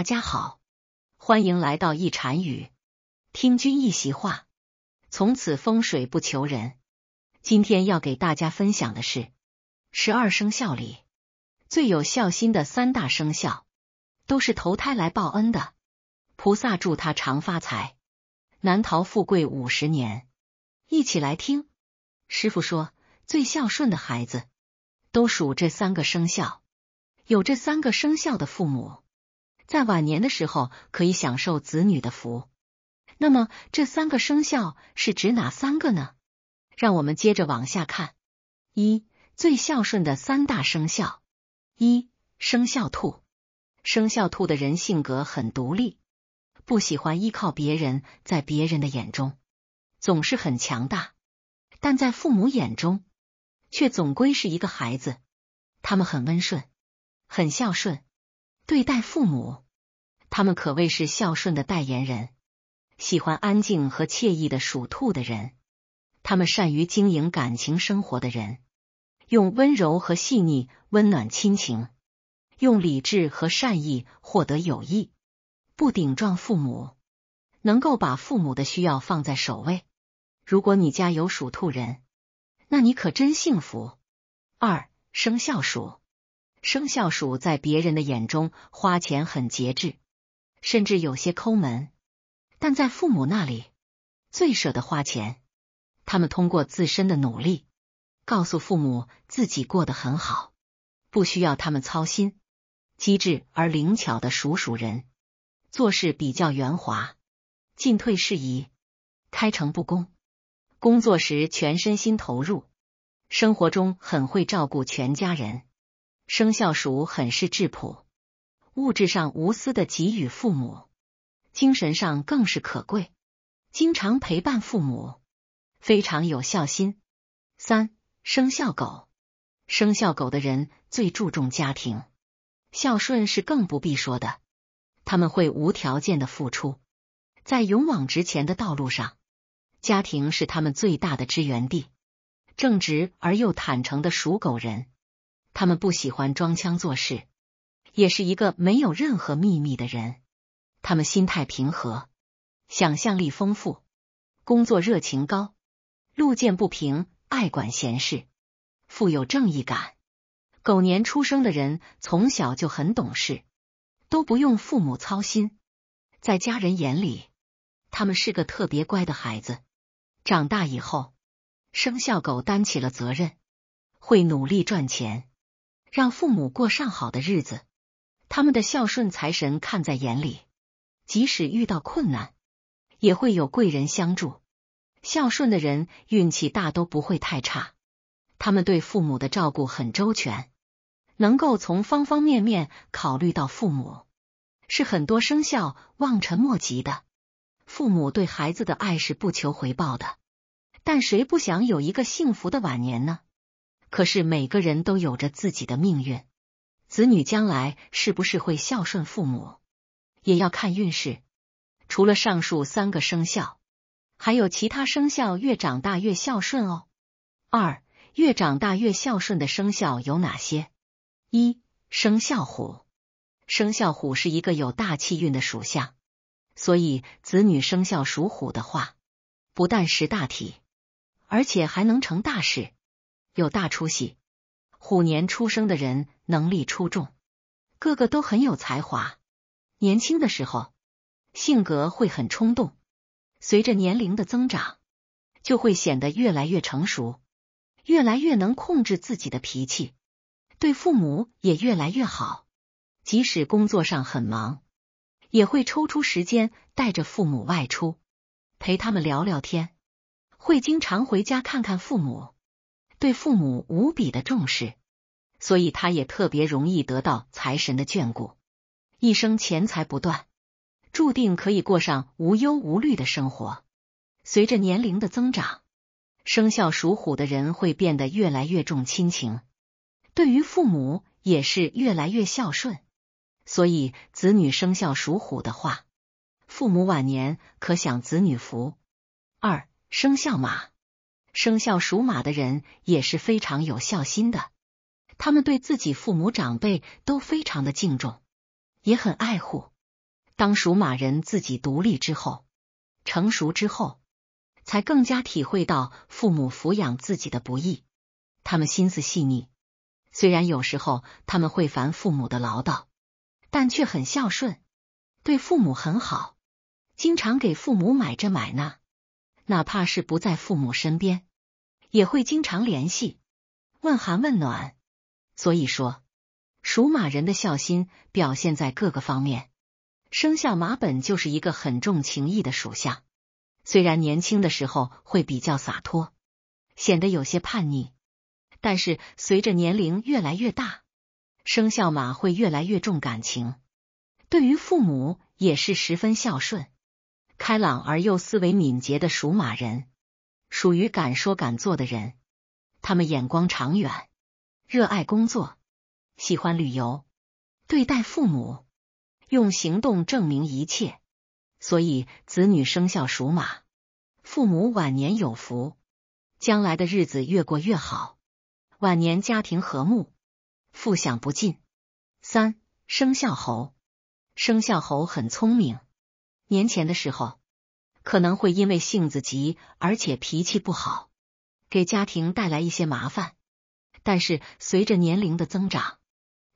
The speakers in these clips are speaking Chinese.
大家好，欢迎来到一禅语。听君一席话，从此风水不求人。今天要给大家分享的是十二生肖里最有孝心的三大生肖，都是投胎来报恩的。菩萨祝他常发财，难逃富贵五十年。一起来听师傅说，最孝顺的孩子都属这三个生肖，有这三个生肖的父母。在晚年的时候可以享受子女的福。那么这三个生肖是指哪三个呢？让我们接着往下看。一最孝顺的三大生肖。一生肖兔，生肖兔的人性格很独立，不喜欢依靠别人，在别人的眼中总是很强大，但在父母眼中却总归是一个孩子。他们很温顺，很孝顺。对待父母，他们可谓是孝顺的代言人。喜欢安静和惬意的属兔的人，他们善于经营感情生活的人，用温柔和细腻温暖亲情，用理智和善意获得友谊，不顶撞父母，能够把父母的需要放在首位。如果你家有属兔人，那你可真幸福。二生肖鼠。生肖鼠在别人的眼中花钱很节制，甚至有些抠门，但在父母那里最舍得花钱。他们通过自身的努力，告诉父母自己过得很好，不需要他们操心。机智而灵巧的鼠鼠人，做事比较圆滑，进退适宜，开诚布公。工作时全身心投入，生活中很会照顾全家人。生肖鼠很是质朴，物质上无私的给予父母，精神上更是可贵，经常陪伴父母，非常有孝心。三生肖狗，生肖狗的人最注重家庭，孝顺是更不必说的，他们会无条件的付出，在勇往直前的道路上，家庭是他们最大的支援地。正直而又坦诚的属狗人。他们不喜欢装腔作势，也是一个没有任何秘密的人。他们心态平和，想象力丰富，工作热情高，路见不平爱管闲事，富有正义感。狗年出生的人从小就很懂事，都不用父母操心，在家人眼里，他们是个特别乖的孩子。长大以后，生肖狗担起了责任，会努力赚钱。让父母过上好的日子，他们的孝顺财神看在眼里，即使遇到困难，也会有贵人相助。孝顺的人运气大都不会太差，他们对父母的照顾很周全，能够从方方面面考虑到父母，是很多生肖望尘莫及的。父母对孩子的爱是不求回报的，但谁不想有一个幸福的晚年呢？可是每个人都有着自己的命运，子女将来是不是会孝顺父母，也要看运势。除了上述三个生肖，还有其他生肖越长大越孝顺哦。二，越长大越孝顺的生肖有哪些？一，生肖虎。生肖虎是一个有大气运的属相，所以子女生肖属虎的话，不但识大体，而且还能成大事。有大出息，虎年出生的人能力出众，个个都很有才华。年轻的时候性格会很冲动，随着年龄的增长，就会显得越来越成熟，越来越能控制自己的脾气，对父母也越来越好。即使工作上很忙，也会抽出时间带着父母外出，陪他们聊聊天，会经常回家看看父母。对父母无比的重视，所以他也特别容易得到财神的眷顾，一生钱财不断，注定可以过上无忧无虑的生活。随着年龄的增长，生肖属虎的人会变得越来越重亲情，对于父母也是越来越孝顺。所以，子女生肖属虎的话，父母晚年可享子女福。二生肖马。生肖属马的人也是非常有孝心的，他们对自己父母长辈都非常的敬重，也很爱护。当属马人自己独立之后，成熟之后，才更加体会到父母抚养自己的不易。他们心思细腻，虽然有时候他们会烦父母的唠叨，但却很孝顺，对父母很好，经常给父母买这买那，哪怕是不在父母身边。也会经常联系，问寒问暖。所以说，属马人的孝心表现在各个方面。生肖马本就是一个很重情义的属相，虽然年轻的时候会比较洒脱，显得有些叛逆，但是随着年龄越来越大，生肖马会越来越重感情，对于父母也是十分孝顺。开朗而又思维敏捷的属马人。属于敢说敢做的人，他们眼光长远，热爱工作，喜欢旅游，对待父母用行动证明一切。所以子女生肖属马，父母晚年有福，将来的日子越过越好，晚年家庭和睦，富享不尽。三生肖猴，生肖猴很聪明，年前的时候。可能会因为性子急，而且脾气不好，给家庭带来一些麻烦。但是随着年龄的增长，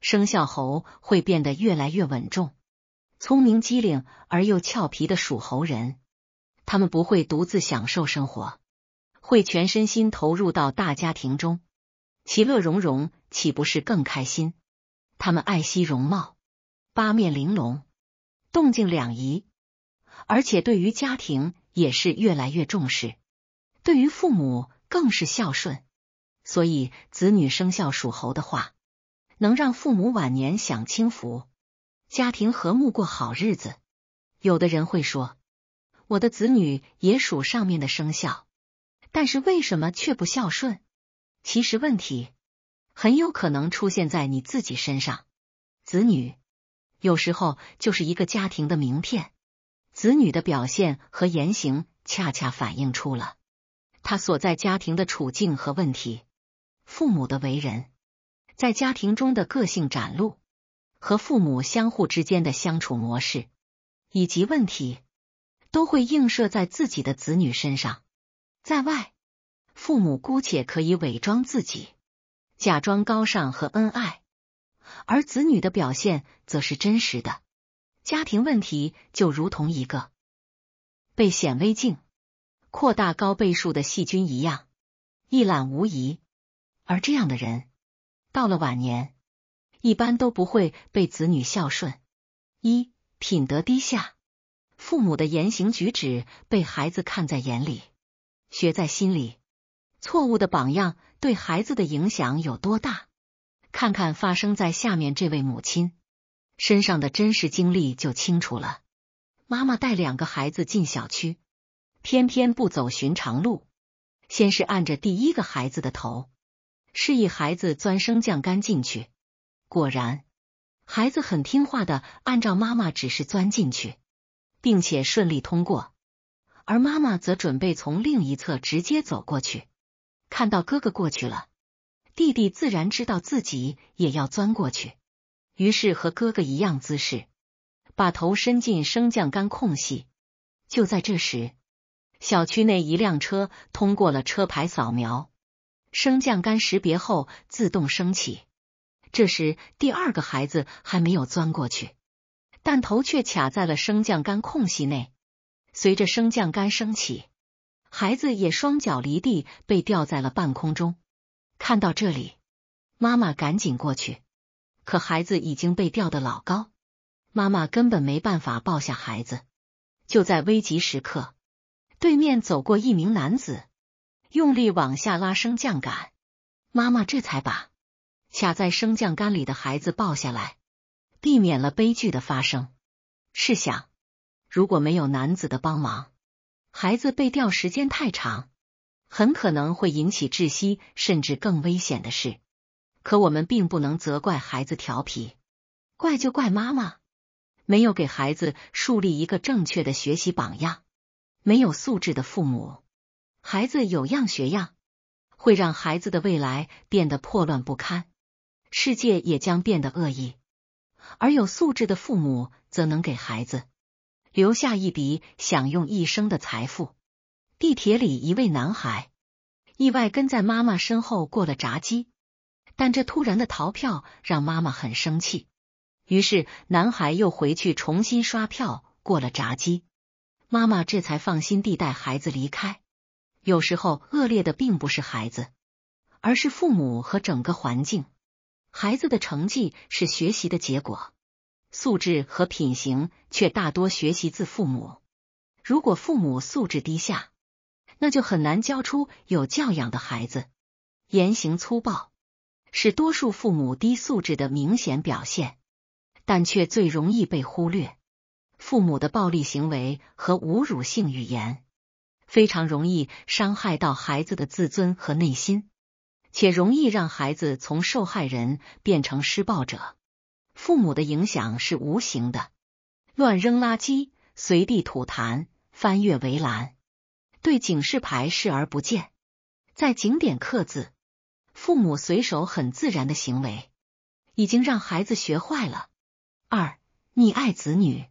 生肖猴会变得越来越稳重、聪明机灵而又俏皮的属猴人。他们不会独自享受生活，会全身心投入到大家庭中，其乐融融，岂不是更开心？他们爱惜容貌，八面玲珑，动静两宜。而且对于家庭也是越来越重视，对于父母更是孝顺，所以子女生肖属猴的话，能让父母晚年享清福，家庭和睦过好日子。有的人会说，我的子女也属上面的生肖，但是为什么却不孝顺？其实问题很有可能出现在你自己身上。子女有时候就是一个家庭的名片。子女的表现和言行，恰恰反映出了他所在家庭的处境和问题，父母的为人，在家庭中的个性展露，和父母相互之间的相处模式，以及问题，都会映射在自己的子女身上。在外，父母姑且可以伪装自己，假装高尚和恩爱，而子女的表现则是真实的。家庭问题就如同一个被显微镜扩大高倍数的细菌一样，一览无遗。而这样的人，到了晚年，一般都不会被子女孝顺。一，品德低下，父母的言行举止被孩子看在眼里，学在心里。错误的榜样对孩子的影响有多大？看看发生在下面这位母亲。身上的真实经历就清楚了。妈妈带两个孩子进小区，偏偏不走寻常路。先是按着第一个孩子的头，示意孩子钻升降杆进去。果然，孩子很听话的按照妈妈指示钻进去，并且顺利通过。而妈妈则准备从另一侧直接走过去。看到哥哥过去了，弟弟自然知道自己也要钻过去。于是和哥哥一样姿势，把头伸进升降杆空隙。就在这时，小区内一辆车通过了车牌扫描，升降杆识别后自动升起。这时，第二个孩子还没有钻过去，但头却卡在了升降杆空隙内。随着升降杆升起，孩子也双脚离地，被吊在了半空中。看到这里，妈妈赶紧过去。可孩子已经被吊得老高，妈妈根本没办法抱下孩子。就在危急时刻，对面走过一名男子，用力往下拉升降杆，妈妈这才把卡在升降杆里的孩子抱下来，避免了悲剧的发生。试想，如果没有男子的帮忙，孩子被吊时间太长，很可能会引起窒息，甚至更危险的事。可我们并不能责怪孩子调皮，怪就怪妈妈没有给孩子树立一个正确的学习榜样。没有素质的父母，孩子有样学样，会让孩子的未来变得破乱不堪，世界也将变得恶意。而有素质的父母，则能给孩子留下一笔享用一生的财富。地铁里，一位男孩意外跟在妈妈身后过了闸机。但这突然的逃票让妈妈很生气，于是男孩又回去重新刷票过了闸机，妈妈这才放心地带孩子离开。有时候恶劣的并不是孩子，而是父母和整个环境。孩子的成绩是学习的结果，素质和品行却大多学习自父母。如果父母素质低下，那就很难教出有教养的孩子，言行粗暴。是多数父母低素质的明显表现，但却最容易被忽略。父母的暴力行为和侮辱性语言，非常容易伤害到孩子的自尊和内心，且容易让孩子从受害人变成施暴者。父母的影响是无形的。乱扔垃圾、随地吐痰、翻越围栏、对警示牌视而不见，在景点刻字。父母随手很自然的行为，已经让孩子学坏了。二溺爱子女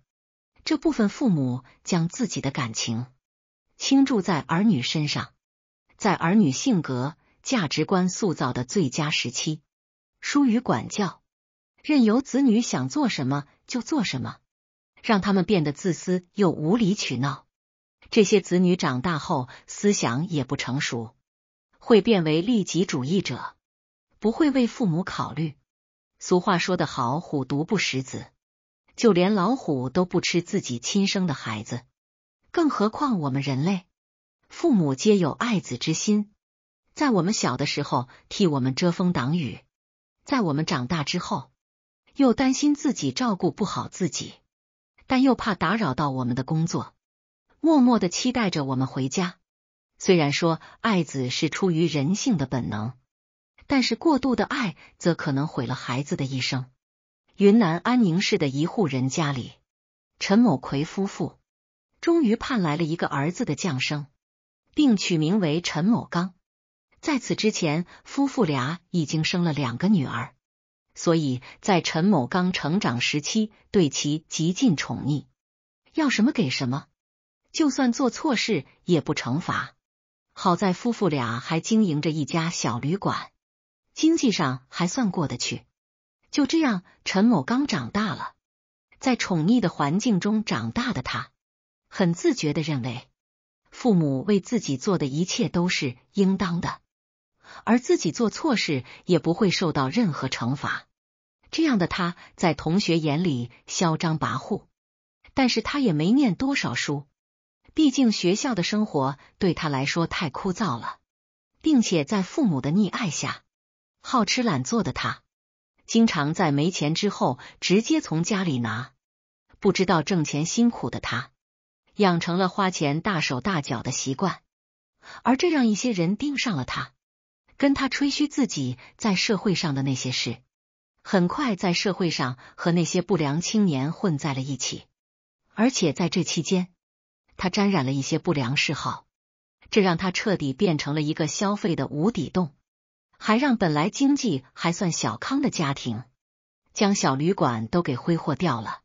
这部分父母将自己的感情倾注在儿女身上，在儿女性格、价值观塑造的最佳时期疏于管教，任由子女想做什么就做什么，让他们变得自私又无理取闹。这些子女长大后思想也不成熟。会变为利己主义者，不会为父母考虑。俗话说得好，虎毒不食子，就连老虎都不吃自己亲生的孩子，更何况我们人类？父母皆有爱子之心，在我们小的时候替我们遮风挡雨，在我们长大之后，又担心自己照顾不好自己，但又怕打扰到我们的工作，默默的期待着我们回家。虽然说爱子是出于人性的本能，但是过度的爱则可能毁了孩子的一生。云南安宁市的一户人家里，陈某奎夫妇终于盼来了一个儿子的降生，并取名为陈某刚。在此之前，夫妇俩已经生了两个女儿，所以在陈某刚成长时期，对其极尽宠溺，要什么给什么，就算做错事也不惩罚。好在夫妇俩还经营着一家小旅馆，经济上还算过得去。就这样，陈某刚长大了，在宠溺的环境中长大的他，很自觉的认为，父母为自己做的一切都是应当的，而自己做错事也不会受到任何惩罚。这样的他在同学眼里嚣张跋扈，但是他也没念多少书。毕竟学校的生活对他来说太枯燥了，并且在父母的溺爱下，好吃懒做的他经常在没钱之后直接从家里拿，不知道挣钱辛苦的他养成了花钱大手大脚的习惯，而这让一些人盯上了他，跟他吹嘘自己在社会上的那些事，很快在社会上和那些不良青年混在了一起，而且在这期间。他沾染了一些不良嗜好，这让他彻底变成了一个消费的无底洞，还让本来经济还算小康的家庭将小旅馆都给挥霍掉了。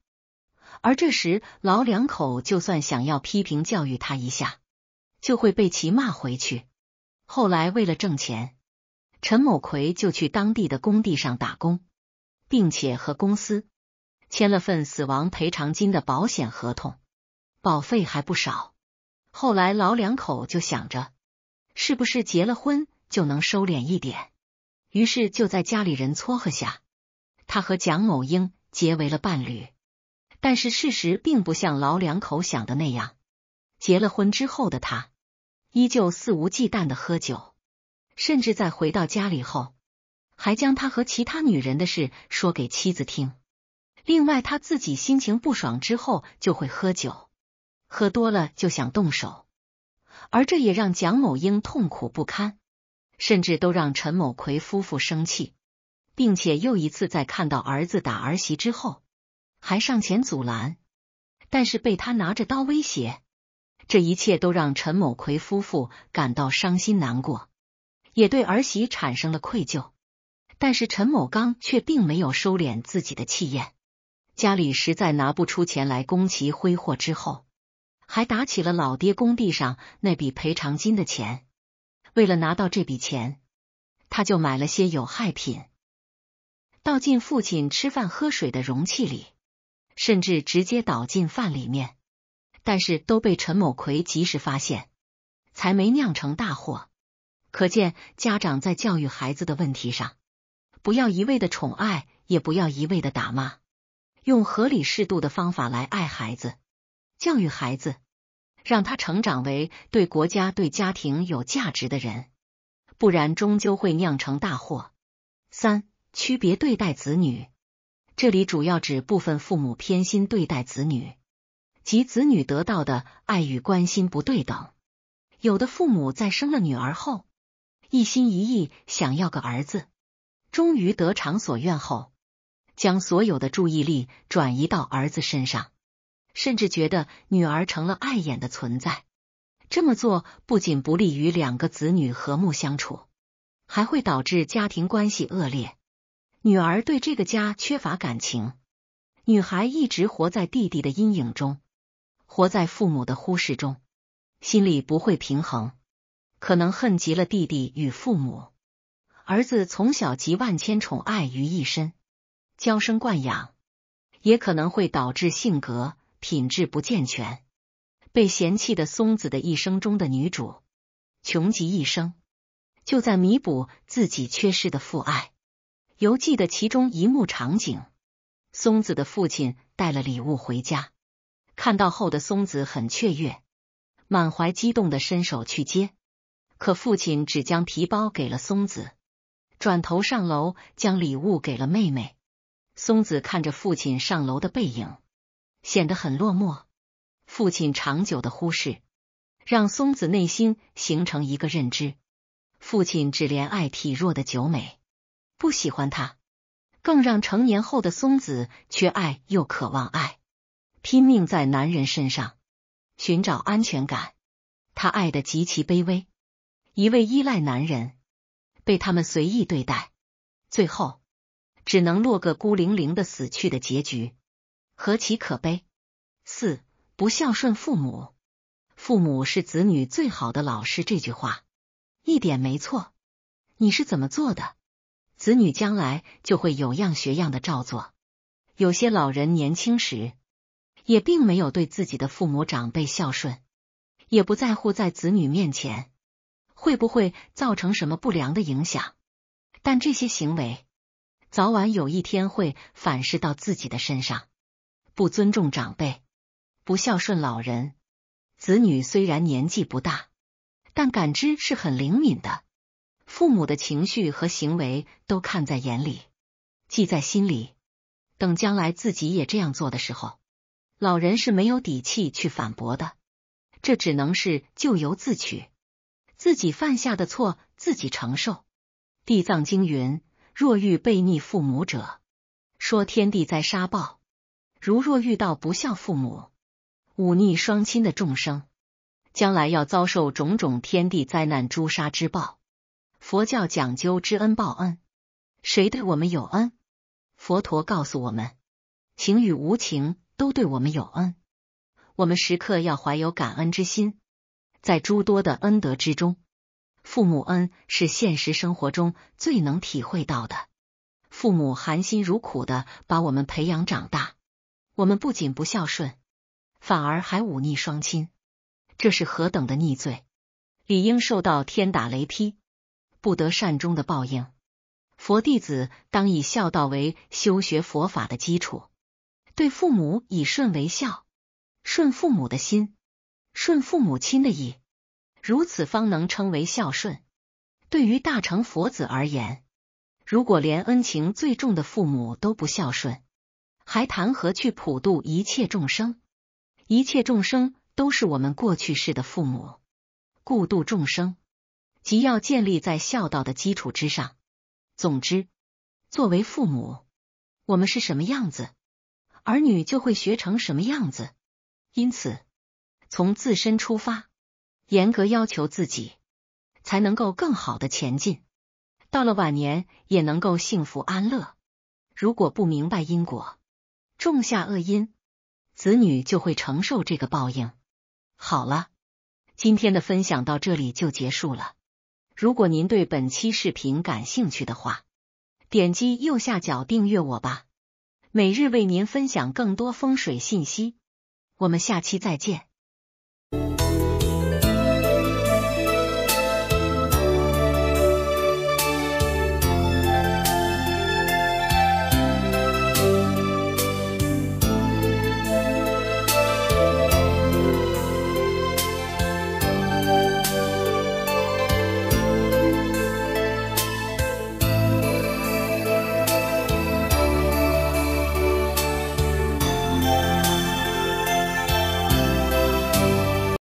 而这时，老两口就算想要批评教育他一下，就会被其骂回去。后来，为了挣钱，陈某奎就去当地的工地上打工，并且和公司签了份死亡赔偿金的保险合同。保费还不少，后来老两口就想着，是不是结了婚就能收敛一点？于是就在家里人撮合下，他和蒋某英结为了伴侣。但是事实并不像老两口想的那样，结了婚之后的他依旧肆无忌惮的喝酒，甚至在回到家里后，还将他和其他女人的事说给妻子听。另外，他自己心情不爽之后就会喝酒。喝多了就想动手，而这也让蒋某英痛苦不堪，甚至都让陈某奎夫妇生气，并且又一次在看到儿子打儿媳之后，还上前阻拦，但是被他拿着刀威胁。这一切都让陈某奎夫妇感到伤心难过，也对儿媳产生了愧疚。但是陈某刚却并没有收敛自己的气焰，家里实在拿不出钱来供其挥霍之后。还打起了老爹工地上那笔赔偿金的钱。为了拿到这笔钱，他就买了些有害品，倒进父亲吃饭喝水的容器里，甚至直接倒进饭里面。但是都被陈某奎及时发现，才没酿成大祸。可见，家长在教育孩子的问题上，不要一味的宠爱，也不要一味的打骂，用合理适度的方法来爱孩子。教育孩子，让他成长为对国家、对家庭有价值的人，不然终究会酿成大祸。三、区别对待子女，这里主要指部分父母偏心对待子女，及子女得到的爱与关心不对等。有的父母在生了女儿后，一心一意想要个儿子，终于得偿所愿后，将所有的注意力转移到儿子身上。甚至觉得女儿成了碍眼的存在。这么做不仅不利于两个子女和睦相处，还会导致家庭关系恶劣。女儿对这个家缺乏感情，女孩一直活在弟弟的阴影中，活在父母的忽视中，心里不会平衡，可能恨极了弟弟与父母。儿子从小集万千宠爱于一身，娇生惯养，也可能会导致性格。品质不健全，被嫌弃的松子的一生中的女主，穷极一生就在弥补自己缺失的父爱。犹记得其中一幕场景：松子的父亲带了礼物回家，看到后的松子很雀跃，满怀激动的伸手去接，可父亲只将皮包给了松子，转头上楼将礼物给了妹妹。松子看着父亲上楼的背影。显得很落寞。父亲长久的忽视，让松子内心形成一个认知：父亲只怜爱体弱的九美，不喜欢他。更让成年后的松子缺爱又渴望爱，拼命在男人身上寻找安全感。他爱的极其卑微，一味依赖男人，被他们随意对待，最后只能落个孤零零的死去的结局。何其可悲！四不孝顺父母，父母是子女最好的老师，这句话一点没错。你是怎么做的？子女将来就会有样学样的照做。有些老人年轻时也并没有对自己的父母长辈孝顺，也不在乎在子女面前会不会造成什么不良的影响，但这些行为早晚有一天会反噬到自己的身上。不尊重长辈，不孝顺老人。子女虽然年纪不大，但感知是很灵敏的，父母的情绪和行为都看在眼里，记在心里。等将来自己也这样做的时候，老人是没有底气去反驳的，这只能是咎由自取，自己犯下的错自己承受。地藏经云：“若欲悖逆父母者，说天地在杀报。”如若遇到不孝父母、忤逆双亲的众生，将来要遭受种种天地灾难、诛杀之报。佛教讲究知恩报恩，谁对我们有恩？佛陀告诉我们，情与无情都对我们有恩。我们时刻要怀有感恩之心。在诸多的恩德之中，父母恩是现实生活中最能体会到的。父母含辛茹苦的把我们培养长大。我们不仅不孝顺，反而还忤逆双亲，这是何等的逆罪，理应受到天打雷劈、不得善终的报应。佛弟子当以孝道为修学佛法的基础，对父母以顺为孝，顺父母的心，顺父母亲的意，如此方能称为孝顺。对于大乘佛子而言，如果连恩情最重的父母都不孝顺，还谈何去普度一切众生？一切众生都是我们过去世的父母，故度众生即要建立在孝道的基础之上。总之，作为父母，我们是什么样子，儿女就会学成什么样子。因此，从自身出发，严格要求自己，才能够更好的前进。到了晚年，也能够幸福安乐。如果不明白因果，种下恶因，子女就会承受这个报应。好了，今天的分享到这里就结束了。如果您对本期视频感兴趣的话，点击右下角订阅我吧，每日为您分享更多风水信息。我们下期再见。